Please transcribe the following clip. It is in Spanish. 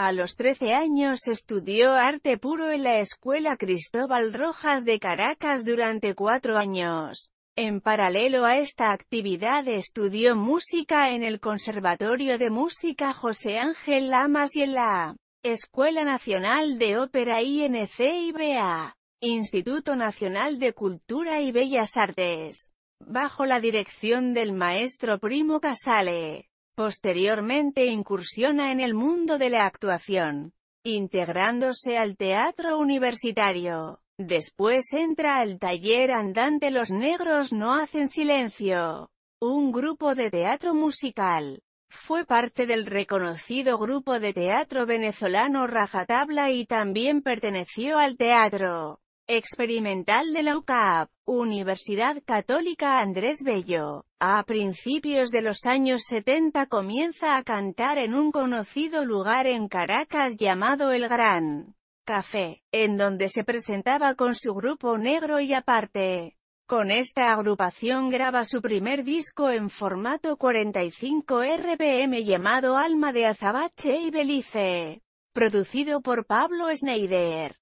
A los 13 años estudió arte puro en la Escuela Cristóbal Rojas de Caracas durante cuatro años. En paralelo a esta actividad estudió música en el Conservatorio de Música José Ángel Lamas y en la Escuela Nacional de Ópera INC Instituto Nacional de Cultura y Bellas Artes, bajo la dirección del maestro Primo Casale. Posteriormente incursiona en el mundo de la actuación, integrándose al teatro universitario. Después entra al taller andante Los Negros no hacen silencio, un grupo de teatro musical. Fue parte del reconocido grupo de teatro venezolano Rajatabla y también perteneció al teatro experimental de la UCAP, Universidad Católica Andrés Bello. A principios de los años 70 comienza a cantar en un conocido lugar en Caracas llamado El Gran Café, en donde se presentaba con su grupo negro y aparte. Con esta agrupación graba su primer disco en formato 45 RPM llamado Alma de Azabache y Belice, producido por Pablo Schneider.